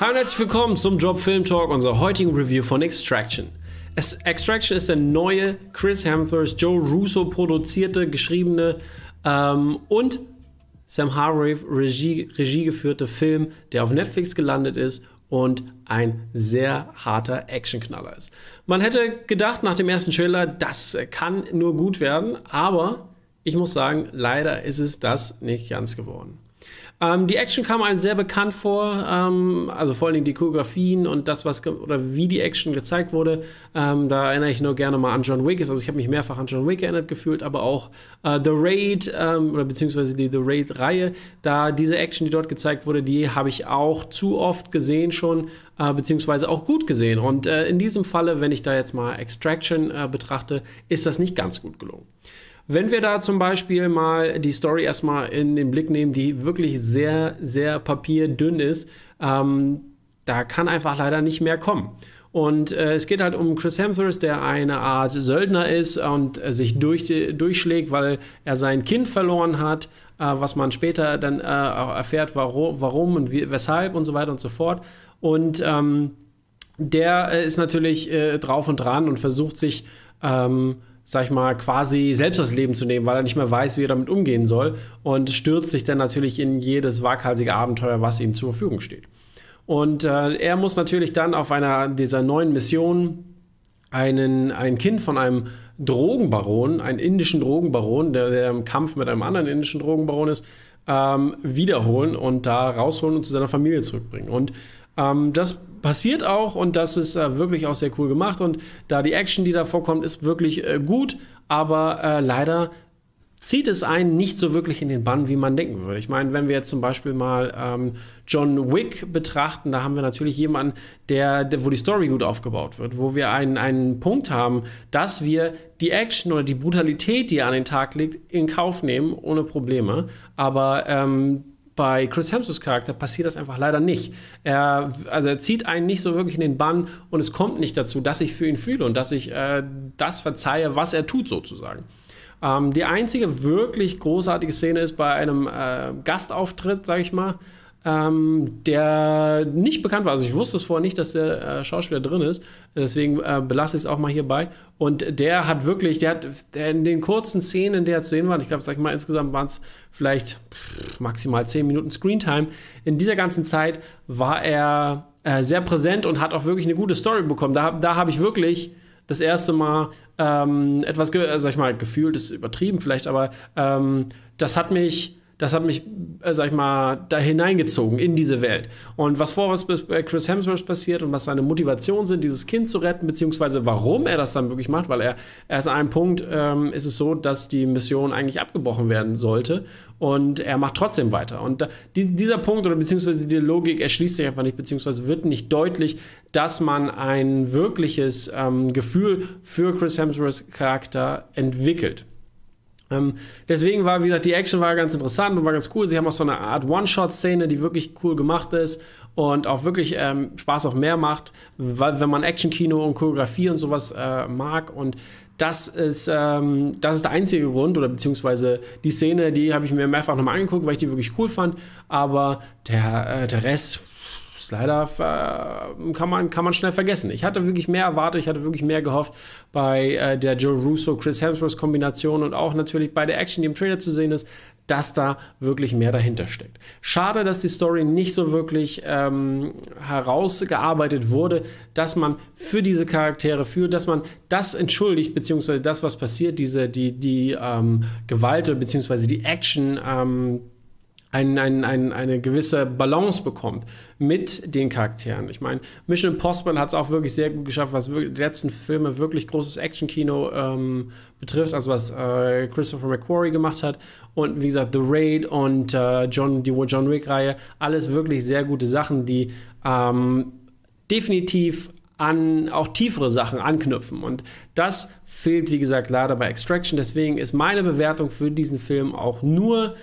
Hallo und herzlich willkommen zum Job Film Talk, unserer heutigen Review von Extraction. Extraction ist der neue Chris Hemsworth, Joe Russo produzierte, geschriebene ähm, und Sam Hargrave Regie, Regie geführte Film, der auf Netflix gelandet ist und ein sehr harter Actionknaller ist. Man hätte gedacht nach dem ersten Trailer, das kann nur gut werden, aber ich muss sagen, leider ist es das nicht ganz geworden. Ähm, die Action kam einem sehr bekannt vor, ähm, also vor allen Dingen die Choreografien und das, was oder wie die Action gezeigt wurde. Ähm, da erinnere ich nur gerne mal an John Wick. Also ich habe mich mehrfach an John Wick erinnert gefühlt, aber auch äh, The Raid ähm, oder beziehungsweise die The Raid-Reihe. Da diese Action, die dort gezeigt wurde, die habe ich auch zu oft gesehen schon, äh, beziehungsweise auch gut gesehen. Und äh, in diesem Falle, wenn ich da jetzt mal Extraction äh, betrachte, ist das nicht ganz gut gelungen. Wenn wir da zum Beispiel mal die Story erstmal in den Blick nehmen, die wirklich sehr, sehr papierdünn ist, ähm, da kann einfach leider nicht mehr kommen. Und äh, es geht halt um Chris Hemsworth, der eine Art Söldner ist und äh, sich durch durchschlägt, weil er sein Kind verloren hat, äh, was man später dann äh, auch erfährt, warum, warum und wie, weshalb und so weiter und so fort. Und ähm, der äh, ist natürlich äh, drauf und dran und versucht sich ähm, sag ich mal, quasi selbst das Leben zu nehmen, weil er nicht mehr weiß, wie er damit umgehen soll und stürzt sich dann natürlich in jedes waghalsige Abenteuer, was ihm zur Verfügung steht. Und äh, er muss natürlich dann auf einer dieser neuen Missionen einen, ein Kind von einem Drogenbaron, einen indischen Drogenbaron, der, der im Kampf mit einem anderen indischen Drogenbaron ist, ähm, wiederholen und da rausholen und zu seiner Familie zurückbringen. Und ähm, das passiert auch und das ist äh, wirklich auch sehr cool gemacht. Und da die Action, die da vorkommt, ist wirklich äh, gut, aber äh, leider zieht es einen nicht so wirklich in den Bann, wie man denken würde. Ich meine, wenn wir jetzt zum Beispiel mal ähm, John Wick betrachten, da haben wir natürlich jemanden, der, der, wo die Story gut aufgebaut wird, wo wir einen, einen Punkt haben, dass wir die Action oder die Brutalität, die an den Tag liegt, in Kauf nehmen, ohne Probleme. Aber ähm, bei Chris Hemsworths Charakter passiert das einfach leider nicht. Er, also er zieht einen nicht so wirklich in den Bann und es kommt nicht dazu, dass ich für ihn fühle und dass ich äh, das verzeihe, was er tut sozusagen. Ähm, die einzige wirklich großartige Szene ist bei einem äh, Gastauftritt, sag ich mal, ähm, der nicht bekannt war. Also ich wusste es vorher nicht, dass der äh, Schauspieler drin ist. Deswegen äh, belasse ich es auch mal hierbei. Und der hat wirklich, der hat der in den kurzen Szenen, in der zu sehen war, ich glaube, sag ich mal, insgesamt waren es vielleicht pff, maximal 10 Minuten Screentime. In dieser ganzen Zeit war er äh, sehr präsent und hat auch wirklich eine gute Story bekommen. Da, da habe ich wirklich das erste Mal ähm, etwas, äh, sag ich mal, gefühlt ist übertrieben vielleicht, aber ähm, das hat mich das hat mich, äh, sag ich mal, da hineingezogen in diese Welt. Und was vor was bei Chris Hemsworth passiert und was seine Motivationen sind, dieses Kind zu retten, beziehungsweise warum er das dann wirklich macht, weil er erst an einem Punkt ähm, ist es so, dass die Mission eigentlich abgebrochen werden sollte und er macht trotzdem weiter. Und da, die, dieser Punkt oder beziehungsweise die Logik erschließt sich einfach nicht, beziehungsweise wird nicht deutlich, dass man ein wirkliches ähm, Gefühl für Chris Hemsworths Charakter entwickelt. Ähm, deswegen war, wie gesagt, die Action war ganz interessant und war ganz cool. Sie haben auch so eine Art One-Shot-Szene, die wirklich cool gemacht ist und auch wirklich ähm, Spaß auf mehr macht, weil, wenn man Action-Kino und Choreografie und sowas äh, mag. Und das ist, ähm, das ist der einzige Grund, oder beziehungsweise die Szene, die habe ich mir mehrfach nochmal angeguckt, weil ich die wirklich cool fand. Aber der, äh, der Rest ist leider kann man, kann man schnell vergessen. Ich hatte wirklich mehr erwartet, ich hatte wirklich mehr gehofft bei äh, der Joe Russo-Chris Hemsworth-Kombination und auch natürlich bei der Action, die im Trailer zu sehen ist, dass da wirklich mehr dahinter steckt. Schade, dass die Story nicht so wirklich ähm, herausgearbeitet wurde, dass man für diese Charaktere, führt, dass man das entschuldigt, beziehungsweise das, was passiert, diese, die, die ähm, Gewalt, beziehungsweise die Action, ähm, ein, ein, ein, eine gewisse Balance bekommt mit den Charakteren. Ich meine, Mission Impossible hat es auch wirklich sehr gut geschafft, was wirklich, die letzten Filme wirklich großes Action-Kino ähm, betrifft, also was äh, Christopher McQuarrie gemacht hat. Und wie gesagt, The Raid und äh, John, die John Wick-Reihe, alles wirklich sehr gute Sachen, die ähm, definitiv an auch tiefere Sachen anknüpfen. Und das fehlt, wie gesagt, leider bei Extraction. Deswegen ist meine Bewertung für diesen Film auch nur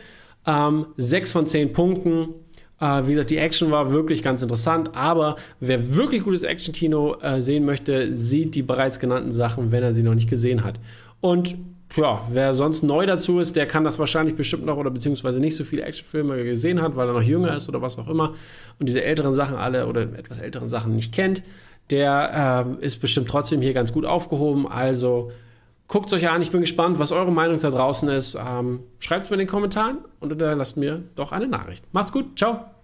ähm, sechs von zehn Punkten. Äh, wie gesagt, die Action war wirklich ganz interessant, aber wer wirklich gutes Action-Kino äh, sehen möchte, sieht die bereits genannten Sachen, wenn er sie noch nicht gesehen hat. Und ja, wer sonst neu dazu ist, der kann das wahrscheinlich bestimmt noch oder beziehungsweise nicht so viele Actionfilme gesehen hat, weil er noch jünger ist oder was auch immer und diese älteren Sachen alle oder etwas älteren Sachen nicht kennt, der äh, ist bestimmt trotzdem hier ganz gut aufgehoben. Also Guckt es euch an, ich bin gespannt, was eure Meinung da draußen ist. Ähm, Schreibt es mir in den Kommentaren und dann lasst mir doch eine Nachricht. Macht's gut, ciao.